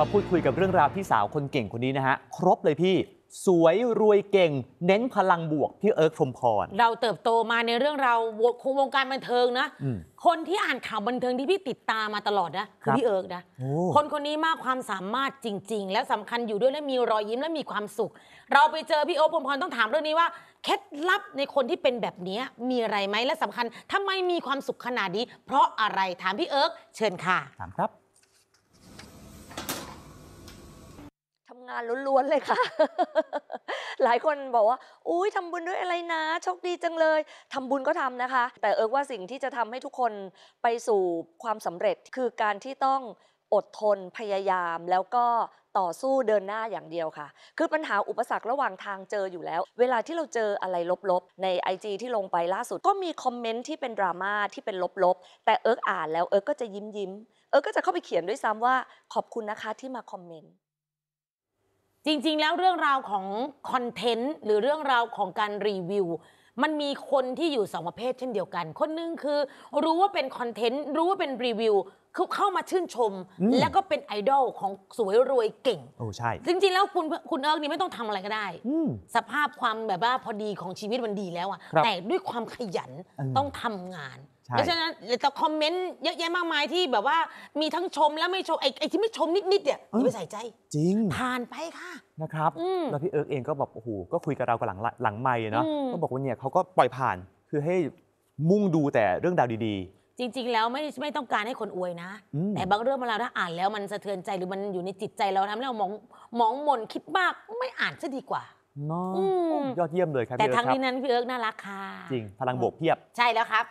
มาพูดคุยกับเรื่องราวพี่สาวคนเก่งคนนี้นะฮะ ครบเลยพี่ สวยรวยเก่ง เน้นพลังบวก พี่เอิร์กพรมพร เราเติบโตมาในเรื่องเราวคงวงการบันเทิงนะ คนที่อ่านข่าวบันเทิงที่พี่ติดตามมาตลอดนะคือพี่เอิร์กนะคนคนนี้มากความสามารถจริง ๆ และสำคัญอยู่ด้วยและมีรอยยิ้มและมีความสุข เราไปเจอพี่เอ์กพรมพรต้องถามเรื่องนี้ว่า เคล็ดลับในคนที่เป็นแบบนี้มีอะไรไหมและสำคัญทำไมมีความสุขขนาดนี้เพราะอะไรถามพี่เอิร์กเชิญค่ะถามครับงานล้วนๆเลยค่ะ หลายคนบอกว่าอุ้ยทำบุญด้วยอะไรนะโชคดีจังเลย ทำบุญก็ทำนะคะ แต่เอิร์กว่าสิ่งที่จะทำให้ทุกคนไปสู่ความสำเร็จ คือการที่ต้องอดทนพยายามแล้วก็ต่อสู้เดินหน้าอย่างเดียวค่ะ คือปัญหาอุปสรรคระหว่างทางเจออยู่แล้ว เวลาที่เราเจออะไรลบๆ ใน IG ที่ลงไปล่าสุดก็มีคอมเมนต์ที่เป็นดราม่าที่เป็นลบๆ แต่เอิร์กอ่านแล้วเอิร์กก็จะยิ้มยิ้ม เอิร์กก็จะเข้าไปเขียนด้วยซ้ำว่า ขอบคุณนะคะที่มาคอมเมนต์จริงๆแล้วเรื่องราวของคอนเทนต์หรือเรื่องราวของการรีวิว มันมีคนที่อยู่สองประเภทเช่นเดียวกัน คนนึงคือรู้ว่าเป็นคอนเทนต์รู้ว่าเป็นรีวิวคือเข้ามาชื่นชมแล้วก็เป็นไอดอลของสวยรวยเก่งโอ้ใช่จริงๆแล้วคุณคุณเอิร์กนี่ไม่ต้องทำอะไรก็ได้สภาพความแบบว่าพอดีของชีวิตมันดีแล้วอะแต่ด้วยความขยันต้องทำงานเพราะฉะนั้นแต่คอมเมนต์เยอะแยะมากมายที่แบบว่ามีทั้งชมและไม่ชมไอ้ไอ้ที่ไม่ชมนิดๆเนี่ยอย่าไปใส่ใจ จริงผ่านไปค่ะนะครับแล้วพี่เอิร์กเองก็แบบโอ้โหก็คุยกับเรากับหลังหลังไม่เนาะก็บอกว่าเนี่ยเขาก็ปล่อยผ่านคือให้มุ่งดูแต่เรื่องดาวดีจริง ๆ แล้วไม่ไม่ต้องการให้คนอวยนะ แต่บางเรื่องมาเราวถ้าอ่านแล้วมันสะเทือนใจหรือมันอยู่ในจิตใจเราทำให้เรามองมองหมนคิดมากไม่อ่านซะดีกว่าเนาะอยอดเยี่ยมเลยครับแต่ทั้ทางนี้นั้นพี่เอิร์กน่ารักค่ะจริงพลังบวกเพียบใช่แล้วครับ